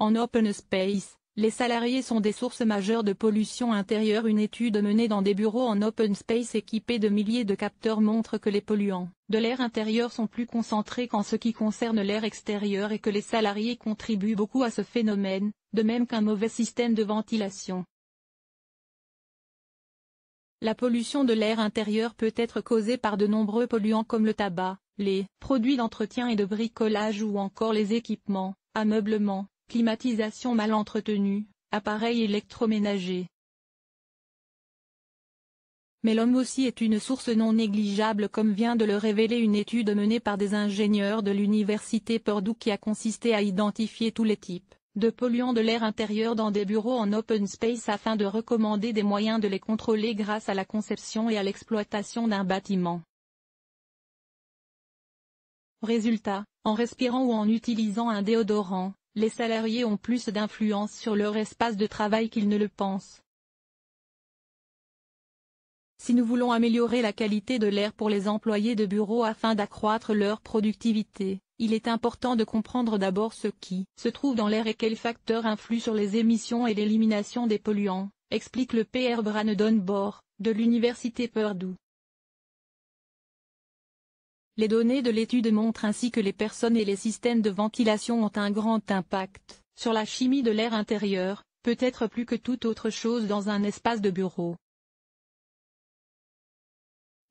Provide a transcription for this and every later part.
En open space, les salariés sont des sources majeures de pollution intérieure. Une étude menée dans des bureaux en open space équipés de milliers de capteurs montre que les polluants de l'air intérieur sont plus concentrés qu'en ce qui concerne l'air extérieur et que les salariés contribuent beaucoup à ce phénomène, de même qu'un mauvais système de ventilation. La pollution de l'air intérieur peut être causée par de nombreux polluants comme le tabac, les produits d'entretien et de bricolage ou encore les équipements, ameublements, climatisation mal entretenue, appareils électroménager. Mais l'homme aussi est une source non négligeable comme vient de le révéler une étude menée par des ingénieurs de l'université Purdue qui a consisté à identifier tous les types de polluants de l'air intérieur dans des bureaux en open space afin de recommander des moyens de les contrôler grâce à la conception et à l'exploitation d'un bâtiment. Résultat, en respirant ou en utilisant un déodorant, les salariés ont plus d'influence sur leur espace de travail qu'ils ne le pensent. Si nous voulons améliorer la qualité de l'air pour les employés de bureau afin d'accroître leur productivité, il est important de comprendre d'abord ce qui se trouve dans l'air et quels facteurs influent sur les émissions et l'élimination des polluants, explique le PR Brandon Bohr, de l'université Purdue. Les données de l'étude montrent ainsi que les personnes et les systèmes de ventilation ont un grand impact sur la chimie de l'air intérieur, peut-être plus que toute autre chose dans un espace de bureau.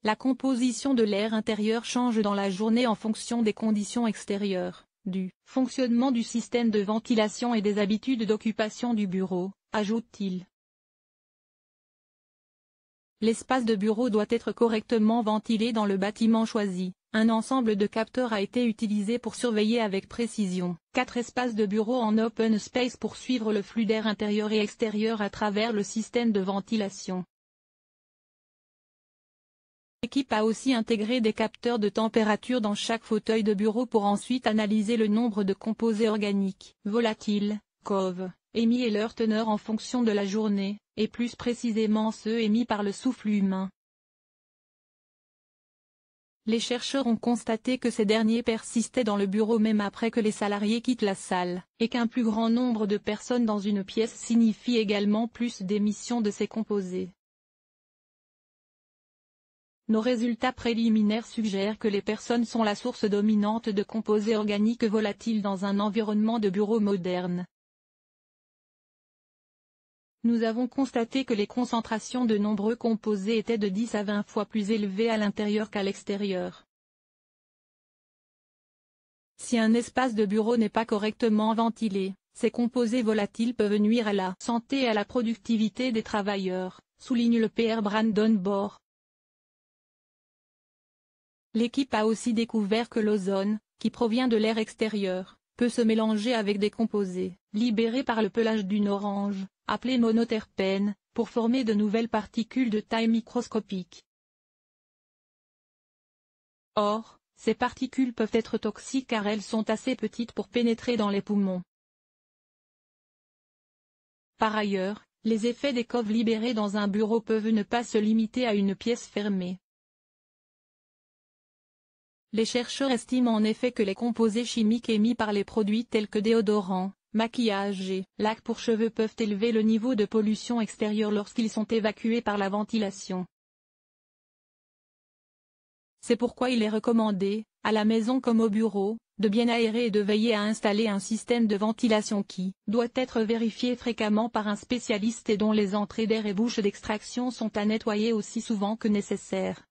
La composition de l'air intérieur change dans la journée en fonction des conditions extérieures, du fonctionnement du système de ventilation et des habitudes d'occupation du bureau, ajoute-t-il. L'espace de bureau doit être correctement ventilé dans le bâtiment choisi, un ensemble de capteurs a été utilisé pour surveiller avec précision. Quatre espaces de bureaux en open space pour suivre le flux d'air intérieur et extérieur à travers le système de ventilation. L'équipe a aussi intégré des capteurs de température dans chaque fauteuil de bureau pour ensuite analyser le nombre de composés organiques, volatiles, COV, émis et leur teneur en fonction de la journée, et plus précisément ceux émis par le souffle humain. Les chercheurs ont constaté que ces derniers persistaient dans le bureau même après que les salariés quittent la salle, et qu'un plus grand nombre de personnes dans une pièce signifie également plus d'émissions de ces composés. Nos résultats préliminaires suggèrent que les personnes sont la source dominante de composés organiques volatiles dans un environnement de bureau moderne nous avons constaté que les concentrations de nombreux composés étaient de 10 à 20 fois plus élevées à l'intérieur qu'à l'extérieur. Si un espace de bureau n'est pas correctement ventilé, ces composés volatiles peuvent nuire à la santé et à la productivité des travailleurs, souligne le PR Brandon Bohr. L'équipe a aussi découvert que l'ozone, qui provient de l'air extérieur, peut se mélanger avec des composés, libérés par le pelage d'une orange, appelés monoterpènes, pour former de nouvelles particules de taille microscopique. Or, ces particules peuvent être toxiques car elles sont assez petites pour pénétrer dans les poumons. Par ailleurs, les effets des coves libérés dans un bureau peuvent ne pas se limiter à une pièce fermée. Les chercheurs estiment en effet que les composés chimiques émis par les produits tels que déodorants, maquillages et lacs pour cheveux peuvent élever le niveau de pollution extérieure lorsqu'ils sont évacués par la ventilation. C'est pourquoi il est recommandé, à la maison comme au bureau, de bien aérer et de veiller à installer un système de ventilation qui doit être vérifié fréquemment par un spécialiste et dont les entrées d'air et bouches d'extraction sont à nettoyer aussi souvent que nécessaire.